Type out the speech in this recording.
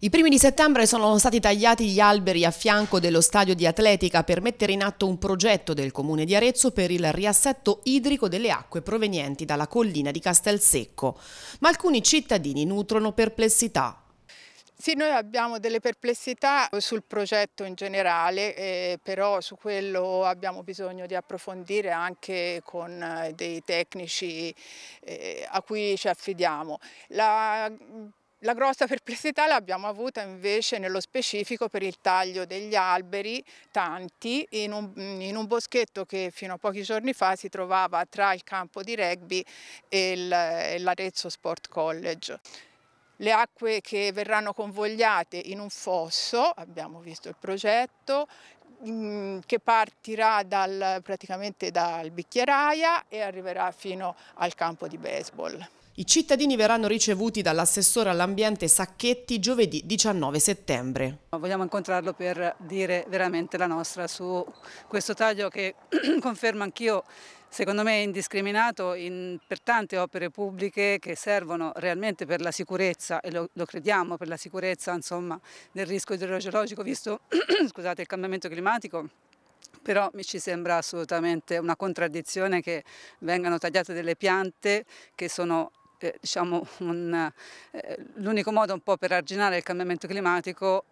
I primi di settembre sono stati tagliati gli alberi a fianco dello stadio di atletica per mettere in atto un progetto del comune di Arezzo per il riassetto idrico delle acque provenienti dalla collina di Castelsecco. Ma alcuni cittadini nutrono perplessità. Sì, noi abbiamo delle perplessità sul progetto in generale, eh, però su quello abbiamo bisogno di approfondire anche con eh, dei tecnici eh, a cui ci affidiamo. La la grossa perplessità l'abbiamo avuta invece nello specifico per il taglio degli alberi, tanti, in un, in un, boschetto che fino a pochi giorni fa si trovava tra il campo di rugby e l'Arezzo Sport College. Le acque che verranno convogliate in un fosso, abbiamo visto il progetto, mm, che partirà dal, praticamente dal bicchieraia e arriverà fino al campo di baseball. I cittadini verranno ricevuti dall'assessore all'ambiente Sacchetti giovedì 19 settembre. Vogliamo incontrarlo per dire veramente la nostra su questo taglio che confermo anch'io secondo me indiscriminato in, per tante opere pubbliche che servono realmente per la sicurezza e lo, lo crediamo per la sicurezza insomma, del rischio idrogeologico visto scusate, il cambiamento climatico però mi ci sembra assolutamente una contraddizione che vengano tagliate delle piante che sono Diciamo, eh, l'unico modo un po' per arginare il cambiamento climatico